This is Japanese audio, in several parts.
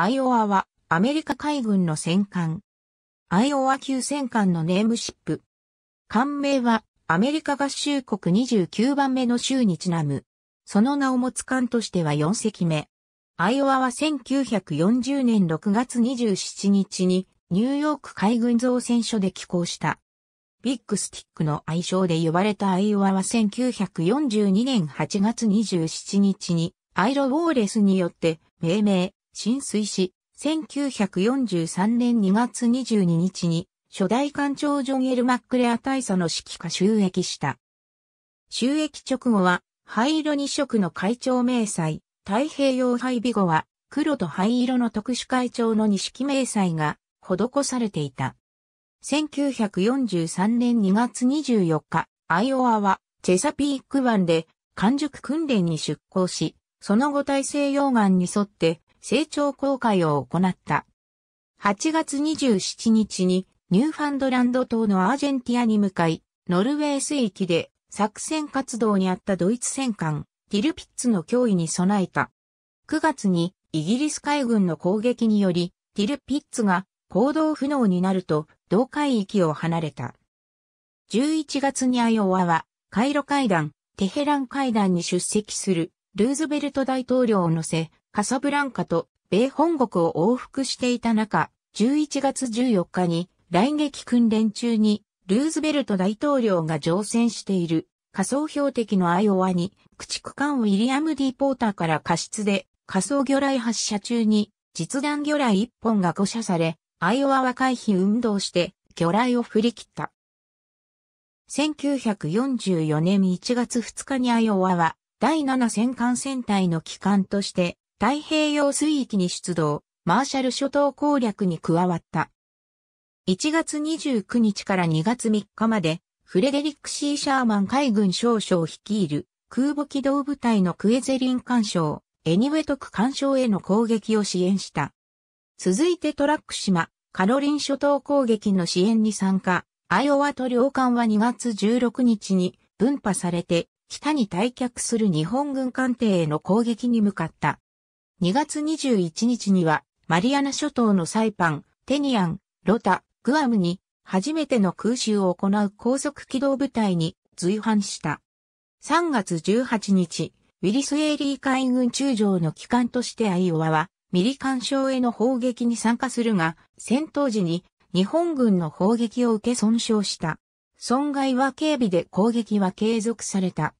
アイオワはアメリカ海軍の戦艦。アイオワ級戦艦のネームシップ。艦名はアメリカ合衆国29番目の州にちなむ。その名を持つ艦としては4隻目。アイオワは1940年6月27日にニューヨーク海軍造船所で寄港した。ビッグスティックの愛称で呼ばれたアイオワは1942年8月27日にアイロ・ウォーレスによって命名、浸水し、1943年2月22日に、初代艦長ジョン・エル・マックレア大佐の指揮下収益した。収益直後は、灰色2色の会長明細、太平洋配備後は、黒と灰色の特殊会長の二色明細が施されていた。1943年2月24日、アイオワはチェサピーク湾で完熟訓練に出港し、その後大西洋岸に沿って成長公開を行った。8月27日にニューファンドランド島のアージェンティアに向かい、ノルウェー水域で作戦活動にあったドイツ戦艦ティルピッツの脅威に備えた。9月にイギリス海軍の攻撃によりティルピッツが行動不能になると同海域を離れた。11月にアイオワはカイロ会談、テヘラン会談に出席するルーズベルト大統領を乗せ、カサブランカと米本国を往復していた中、11月14日に来撃訓練中にルーズベルト大統領が乗船している仮想標的のアイオワに駆逐艦ウィリアム・ディポーターから過失で仮想魚雷発射中に実弾魚雷1本が誤射され、アイオワは回避運動して魚雷を振り切った。1944年1月2日にアイオワは第7戦艦戦隊の機関として太平洋水域に出動、マーシャル諸島攻略に加わった。1月29日から2月3日まで、フレデリック・シー・シャーマン海軍少将率いる空母機動部隊のクエゼリン艦章、エニウェトク艦章への攻撃を支援した。続いてトラック島、カロリン諸島攻撃の支援に参加、アイオワと領艦は2月16日に分派されて北に退却する日本軍艦艇への攻撃に向かった。2月21日には、マリアナ諸島のサイパン、テニアン、ロタ、グアムに、初めての空襲を行う高速機動部隊に随伴した。3月18日、ウィリス・エイリー海軍中将の機関としてアイオワは、ミリ干渉への砲撃に参加するが、戦闘時に日本軍の砲撃を受け損傷した。損害は警備で攻撃は継続された。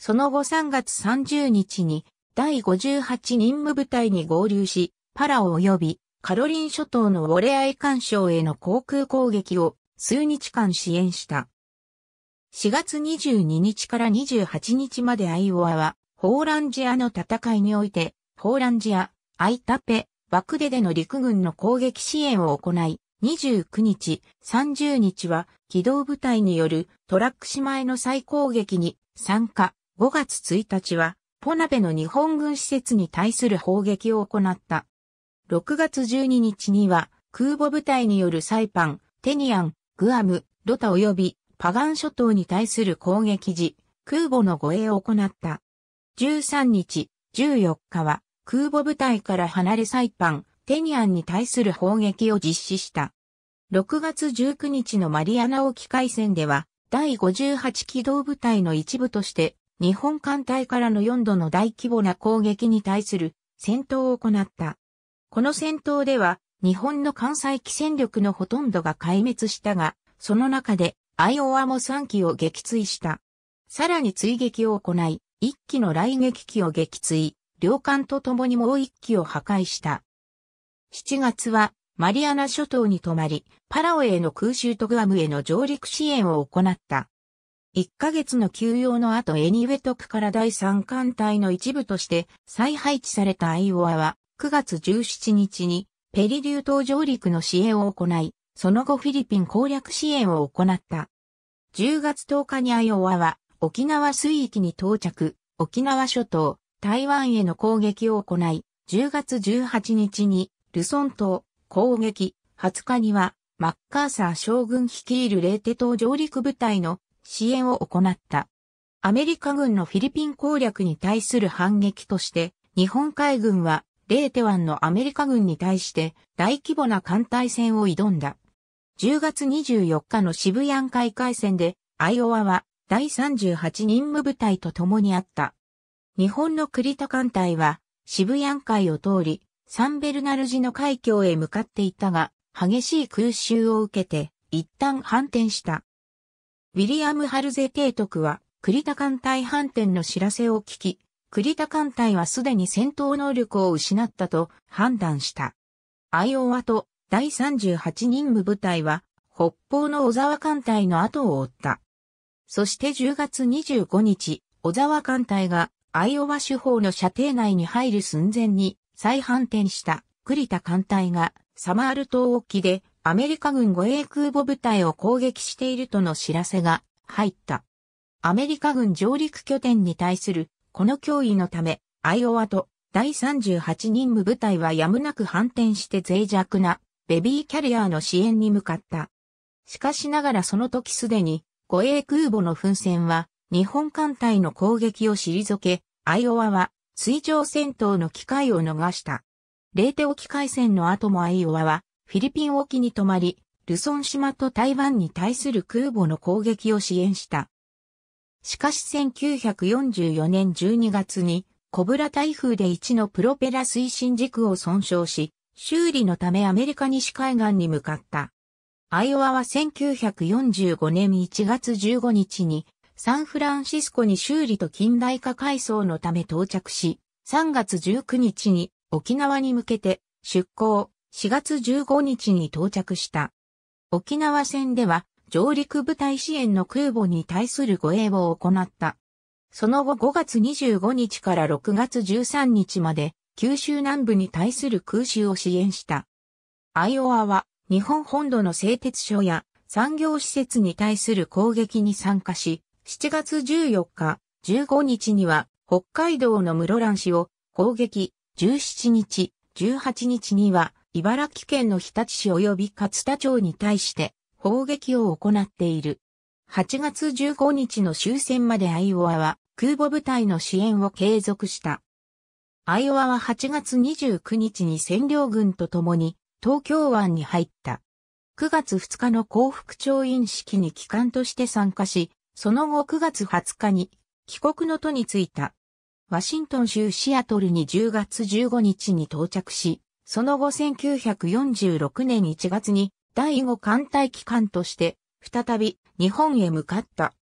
その後3月30日に第58任務部隊に合流し、パラオ及びカロリン諸島のウォレアイ干渉への航空攻撃を数日間支援した。4月22日から28日までアイオアは、ホーランジアの戦いにおいて、ホーランジア、アイタペ、バクデでの陸軍の攻撃支援を行い、29日、30日は機動部隊によるトラック島への再攻撃に参加、5月1日は、ポナペの日本軍施設に対する砲撃を行った。6月12日には、空母部隊によるサイパン、テニアン、グアム、ロタ及びパガン諸島に対する攻撃時、空母の護衛を行った。13日、14日は空母部隊から離れサイパン、テニアンに対する砲撃を実施した。6月19日のマリアナ沖海戦では、第58機動部隊の一部として日本艦隊からの4度の大規模な攻撃に対する戦闘を行った。この戦闘では、日本の関西機戦力のほとんどが壊滅したが、その中で、アイオワも3機を撃墜した。さらに追撃を行い、1機の雷撃機を撃墜、両艦と共にもう1機を破壊した。7月は、マリアナ諸島に泊まり、パラオへの空襲とグアムへの上陸支援を行った。1ヶ月の休養の後エニウェトクから第3艦隊の一部として再配置されたアイオアは9月17日にペリリュー島上陸の支援を行い、その後フィリピン攻略支援を行った。10月10日にアイオアは沖縄水域に到着、沖縄諸島、台湾への攻撃を行い、10月18日にルソン島攻撃、20日にはマッカーサー将軍率いるレーテ島上陸部隊の支援を行った。アメリカ軍のフィリピン攻略に対する反撃として、日本海軍は、レーテ湾のアメリカ軍に対して大規模な艦隊戦を挑んだ。10月24日の渋谷海海戦で、アイオワは第38任務部隊と共にあった。日本の栗田艦隊は渋谷海を通り、サンベルナルジの海峡へ向かっていったが、激しい空襲を受けて、一旦反転した。ウィリアム・ハルゼ提督は、栗田艦隊反転の知らせを聞き、栗田艦隊はすでに戦闘能力を失ったと判断した。アイオワと第38任務部隊は、北方の小沢艦隊の後を追った。そして10月25日、小沢艦隊がアイオワ手法の射程内に入る寸前に再反転した栗田艦隊がサマール島沖でアメリカ軍護衛空母部隊を攻撃しているとの知らせが入った。アメリカ軍上陸拠点に対するこの脅威のため、アイオワと第38任務部隊はやむなく反転して脆弱なベビーキャリアの支援に向かった。しかしながらその時すでに護衛空母の奮戦は日本艦隊の攻撃を退け、アイオワは水上戦闘の機会を逃した。レーテ沖海戦の後もアイオワはフィリピン沖に泊まり、ルソン島と台湾に対する空母の攻撃を支援した。しかし1944年12月にコブラ台風で1のプロペラ推進軸を損傷し、修理のためアメリカ西海岸に向かった。アイオワは1945年1月15日にサンフランシスコに修理と近代化改装のため到着し、3月19日に沖縄に向けて出港、4月15日に到着した。沖縄戦では上陸部隊支援の空母に対する護衛を行った。その後5月25日から6月13日まで九州南部に対する空襲を支援した。アイオワは日本本土の製鉄所や産業施設に対する攻撃に参加し、7月14日、15日には北海道の室蘭市を攻撃、17日、18日には茨城県の日立市及び勝田町に対して砲撃を行っている。8月15日の終戦までアイオワは空母部隊の支援を継続した。アイオワは8月29日に占領軍と共に東京湾に入った。9月2日の幸福調印式に帰還として参加し、その後9月20日に帰国の途に着いた。ワシントン州シアトルに10月15日に到着し、その後1946年1月に第5艦隊機関として再び日本へ向かった。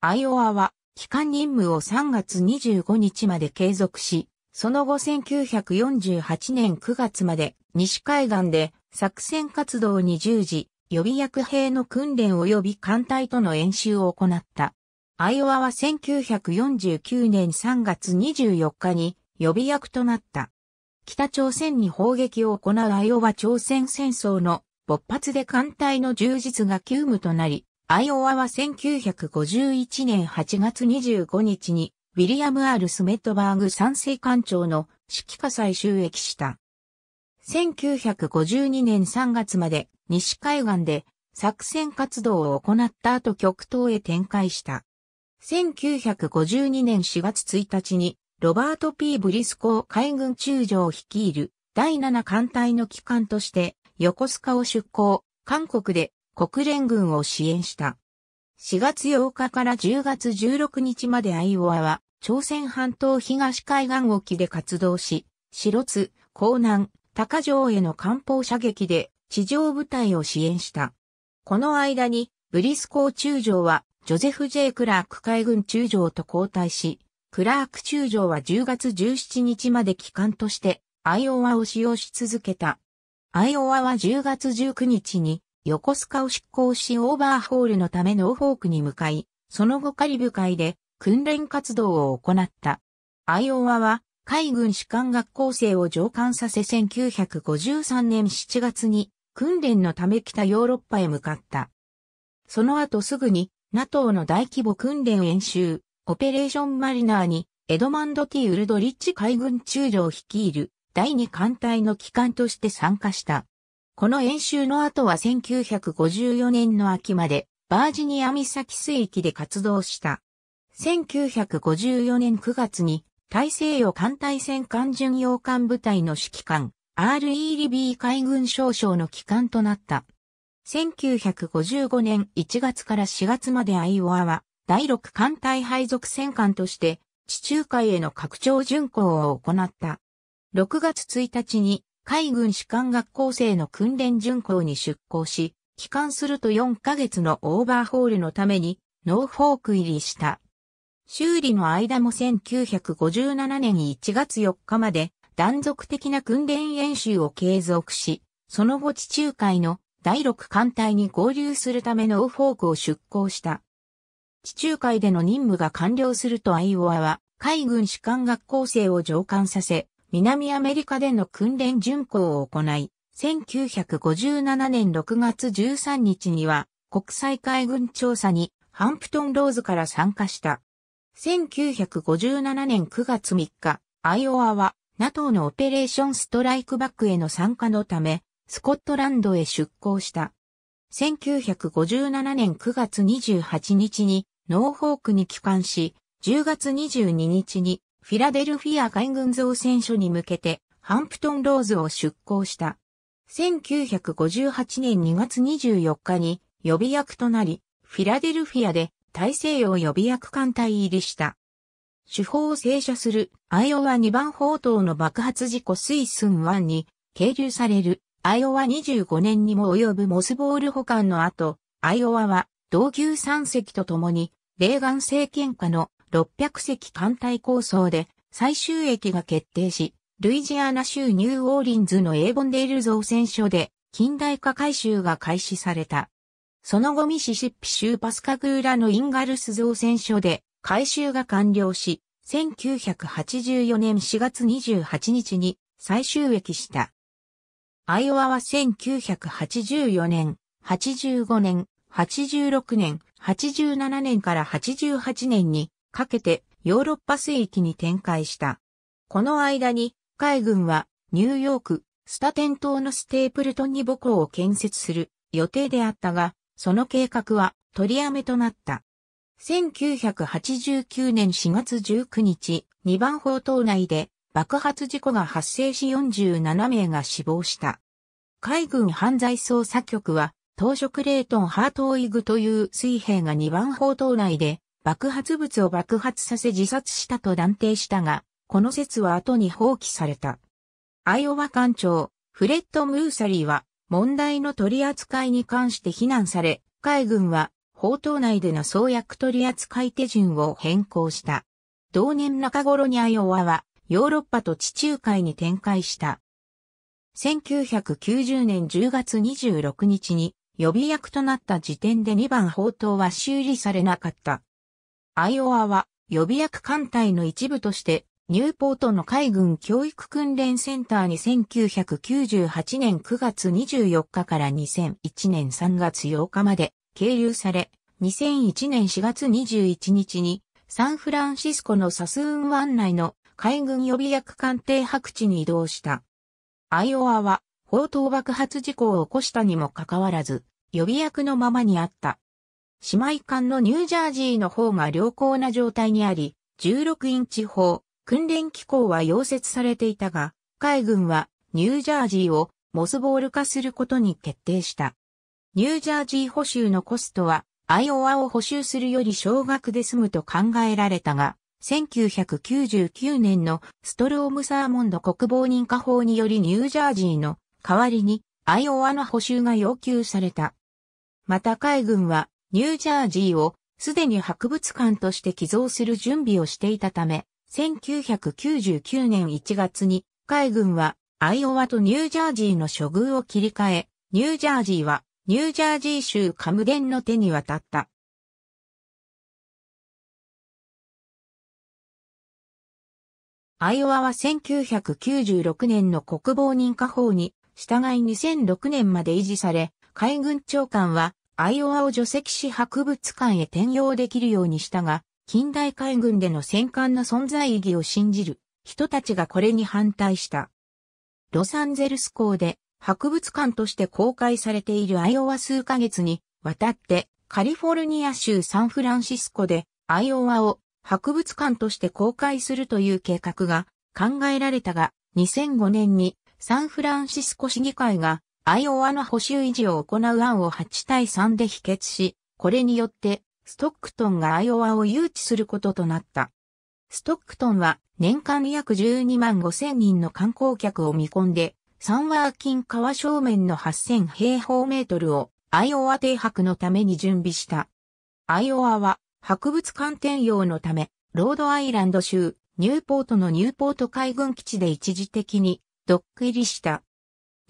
アイオワは機関任務を3月25日まで継続し、その後1948年9月まで西海岸で作戦活動に従事、予備役兵の訓練及び艦隊との演習を行った。アイオワは1949年3月24日に予備役となった。北朝鮮に砲撃を行うアイオワ朝鮮戦争の勃発で艦隊の充実が急務となり、アイオワは1951年8月25日にウィリアム・アール・スメットバーグ賛成艦長の指揮下再収益した。1952年3月まで西海岸で作戦活動を行った後極東へ展開した。1952年4月1日にロバート・ P・ ブリスコー海軍中将を率いる第7艦隊の機関として横須賀を出港、韓国で国連軍を支援した。4月8日から10月16日までアイオアは朝鮮半島東海岸沖で活動し、白津、港南、高城への艦砲射撃で地上部隊を支援した。この間にブリスコー中将はジョゼフ・ J・ クラーク海軍中将と交代し、クラーク中将は10月17日まで期間としてアイオワを使用し続けた。アイオワは10月19日に横須賀を執行しオーバーホールのためノーフォークに向かい、その後カリブ海で訓練活動を行った。アイオワは海軍士官学校生を上官させ1953年7月に訓練のため北ヨーロッパへ向かった。その後すぐに NATO の大規模訓練演習オペレーションマリナーに、エドマンド・ティ・ウルドリッチ海軍中将を率いる第二艦隊の機関として参加した。この演習の後は1954年の秋までバージニア岬水域で活動した。1954年9月に大西洋艦隊戦艦巡洋艦部隊の指揮官 R.E. リビー海軍少将の機関となった。1955年1月から4月までアイオアは第6艦隊配属戦艦として、地中海への拡張巡航を行った。6月1日に海軍士官学校生の訓練巡航に出航し、帰還すると4ヶ月のオーバーホールのためにノーフォーク入りした。修理の間も1957年1月4日まで断続的な訓練演習を継続し、その後地中海の第6艦隊に合流するためノーフォークを出航した。地中海での任務が完了するとアイオワは海軍士官学校生を上官させ、南アメリカでの訓練巡行を行い、1957年6月13日には国際海軍調査にハンプトンローズから参加した。1957年9月3日、アイオワは NATO のオペレーションストライクバックへの参加のため、スコットランドへ出港した。1957年9月28日にノーフォークに帰還し、10月22日にフィラデルフィア海軍造船所に向けてハンプトンローズを出港した。1958年2月24日に予備役となり、フィラデルフィアで大西洋予備役艦隊入りした。手法を正射するアイオワ2番砲塔の爆発事故スイスン1に係留されるアイオワ25年にも及ぶモスボール保管の後、アイオワは同級3隻と共にレーガン政権下の600隻艦隊構想で最終駅が決定し、ルイジアナ州ニューオーリンズのエーボンデール造船所で近代化改修が開始された。その後ミシシッピ州パスカグーラのインガルス造船所で改修が完了し、1984年4月28日に最終駅した。アイオワは1984年、85年、86年、87年から88年にかけてヨーロッパ水域に展開した。この間に海軍はニューヨーク、スタテン島のステープルトンに母校を建設する予定であったが、その計画は取りやめとなった。1989年4月19日、2番砲島内で爆発事故が発生し47名が死亡した。海軍犯罪捜査局は当初クレートン・ハートオイグという水兵が2番砲塔内で爆発物を爆発させ自殺したと断定したが、この説は後に放棄された。アイオワ艦長、フレッド・ムーサリーは問題の取り扱いに関して非難され、海軍は砲塔内での創薬取り扱い手順を変更した。同年中頃にアイオワはヨーロッパと地中海に展開した。1990年10月26日に予備役となった時点で2番砲塔は修理されなかった。アイオワは予備役艦隊の一部としてニューポートの海軍教育訓練センターに1998年9月24日から2001年3月8日まで経留され、2001年4月21日にサンフランシスコのサスーン湾内の海軍予備役艦艇白地に移動した。アイオワは砲塔爆発事故を起こしたにもかかわらず、予備役のままにあった。姉妹艦のニュージャージーの方が良好な状態にあり、16インチ砲、訓練機構は溶接されていたが、海軍はニュージャージーをモスボール化することに決定した。ニュージャージー補修のコストは、アイオワを補修するより少額で済むと考えられたが、1999年のストロームサーモンド国防認可法によりニュージャージーの代わりにアイオワの補修が要求された。また海軍はニュージャージーをすでに博物館として寄贈する準備をしていたため、1999年1月に海軍はアイオワとニュージャージーの処遇を切り替え、ニュージャージーはニュージャージー州カムデンの手に渡った。アイオワは1996年の国防認可法に従い2006年まで維持され、海軍長官は、アイオワを除籍し博物館へ転用できるようにしたが、近代海軍での戦艦の存在意義を信じる人たちがこれに反対した。ロサンゼルス港で博物館として公開されているアイオワ数ヶ月に渡ってカリフォルニア州サンフランシスコでアイオワを博物館として公開するという計画が考えられたが2005年にサンフランシスコ市議会がアイオワの補修維持を行う案を8対3で否決し、これによってストックトンがアイオワを誘致することとなった。ストックトンは年間約12万5千人の観光客を見込んで、サンワーキン川正面の8000平方メートルをアイオワ停泊のために準備した。アイオワは博物館転用のため、ロードアイランド州、ニューポートのニューポート海軍基地で一時的にドック入りした。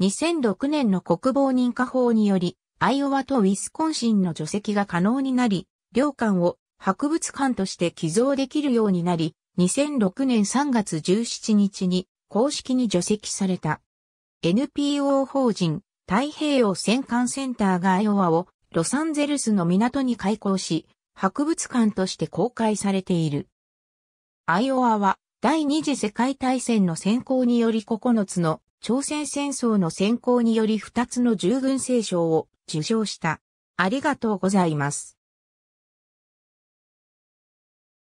2006年の国防認可法により、アイオワとウィスコンシンの除籍が可能になり、両館を博物館として寄贈できるようになり、2006年3月17日に公式に除籍された。NPO 法人太平洋戦艦センターがアイオワをロサンゼルスの港に開港し、博物館として公開されている。アイオワは第二次世界大戦の先行により9つの朝鮮戦争の先行により2つの従軍聖章を受賞した。ありがとうございます。